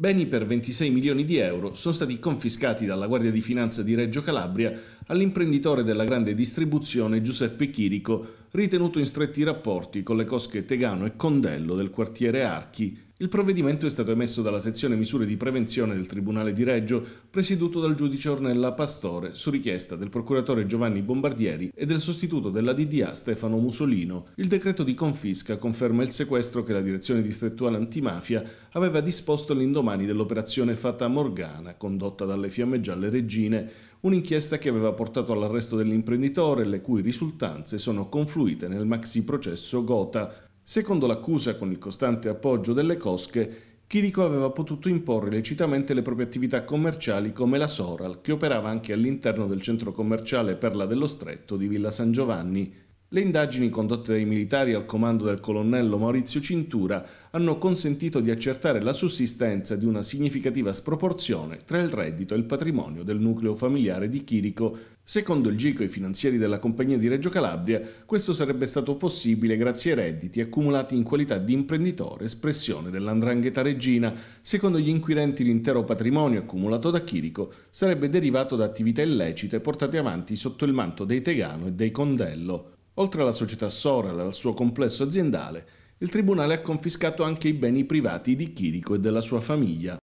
Beni per 26 milioni di euro sono stati confiscati dalla Guardia di Finanza di Reggio Calabria all'imprenditore della grande distribuzione Giuseppe Chirico, ritenuto in stretti rapporti con le cosche Tegano e Condello del quartiere Archi. Il provvedimento è stato emesso dalla sezione misure di prevenzione del Tribunale di Reggio, presieduto dal giudice Ornella Pastore, su richiesta del procuratore Giovanni Bombardieri e del sostituto della DDA Stefano Musolino. Il decreto di confisca conferma il sequestro che la direzione distrettuale antimafia aveva disposto all'indomani dell'operazione Fata Morgana, condotta dalle Fiamme Gialle Regine, un'inchiesta che aveva portato all'arresto dell'imprenditore, le cui risultanze sono confluite nel maxi processo Gota. Secondo l'accusa, con il costante appoggio delle cosche, Chirico aveva potuto imporre lecitamente le proprie attività commerciali come la Soral, che operava anche all'interno del centro commerciale Perla dello Stretto di Villa San Giovanni. Le indagini condotte dai militari al comando del colonnello Maurizio Cintura hanno consentito di accertare la sussistenza di una significativa sproporzione tra il reddito e il patrimonio del nucleo familiare di Chirico. Secondo il GICO e i finanzieri della compagnia di Reggio Calabria, questo sarebbe stato possibile grazie ai redditi accumulati in qualità di imprenditore, espressione dell'andrangheta regina. Secondo gli inquirenti l'intero patrimonio accumulato da Chirico sarebbe derivato da attività illecite portate avanti sotto il manto dei Tegano e dei Condello. Oltre alla società Sorel e al suo complesso aziendale, il tribunale ha confiscato anche i beni privati di Chirico e della sua famiglia,